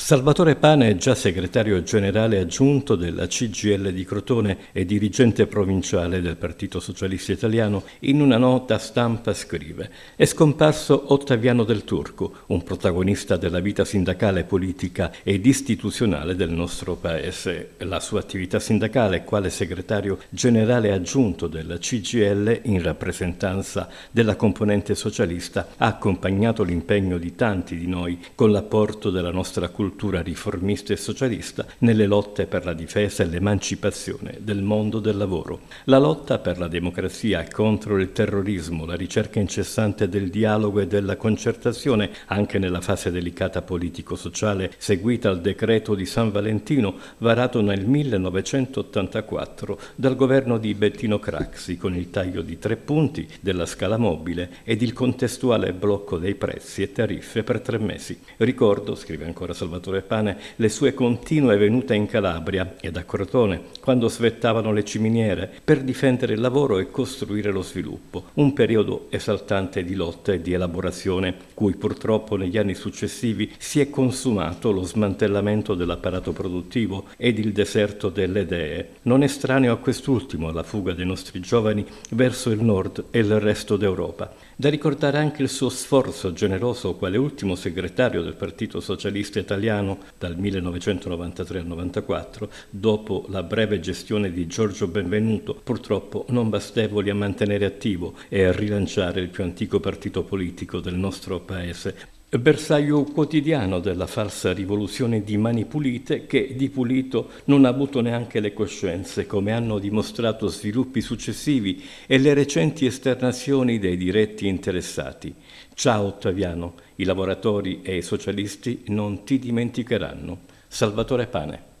Salvatore Pane è già segretario generale aggiunto della CGL di Crotone e dirigente provinciale del Partito Socialista Italiano, in una nota stampa scrive «È scomparso Ottaviano del Turco, un protagonista della vita sindacale, politica ed istituzionale del nostro Paese. La sua attività sindacale quale segretario generale aggiunto della CGL in rappresentanza della componente socialista ha accompagnato l'impegno di tanti di noi con l'apporto della nostra cultura cultura riformista e socialista nelle lotte per la difesa e l'emancipazione del mondo del lavoro. La lotta per la democrazia contro il terrorismo, la ricerca incessante del dialogo e della concertazione, anche nella fase delicata politico-sociale seguita al decreto di San Valentino varato nel 1984 dal governo di Bettino Craxi con il taglio di tre punti della scala mobile ed il contestuale blocco dei prezzi e tariffe per tre mesi. Ricordo, scrive ancora Salvatore, senatore Pane, le sue continue venute in Calabria ed a Crotone, quando svettavano le ciminiere, per difendere il lavoro e costruire lo sviluppo. Un periodo esaltante di lotta e di elaborazione, cui purtroppo negli anni successivi si è consumato lo smantellamento dell'apparato produttivo ed il deserto delle idee. Non è strano a quest'ultimo la fuga dei nostri giovani verso il nord e il resto d'Europa. Da ricordare anche il suo sforzo generoso quale ultimo segretario del Partito Socialista Italiano italiano dal 1993 al 1994, dopo la breve gestione di Giorgio Benvenuto, purtroppo non bastevoli a mantenere attivo e a rilanciare il più antico partito politico del nostro paese, bersaglio quotidiano della falsa rivoluzione di mani pulite che di pulito non ha avuto neanche le coscienze, come hanno dimostrato sviluppi successivi e le recenti esternazioni dei diretti interessati. Ciao Ottaviano, i lavoratori e i socialisti non ti dimenticheranno. Salvatore Pane.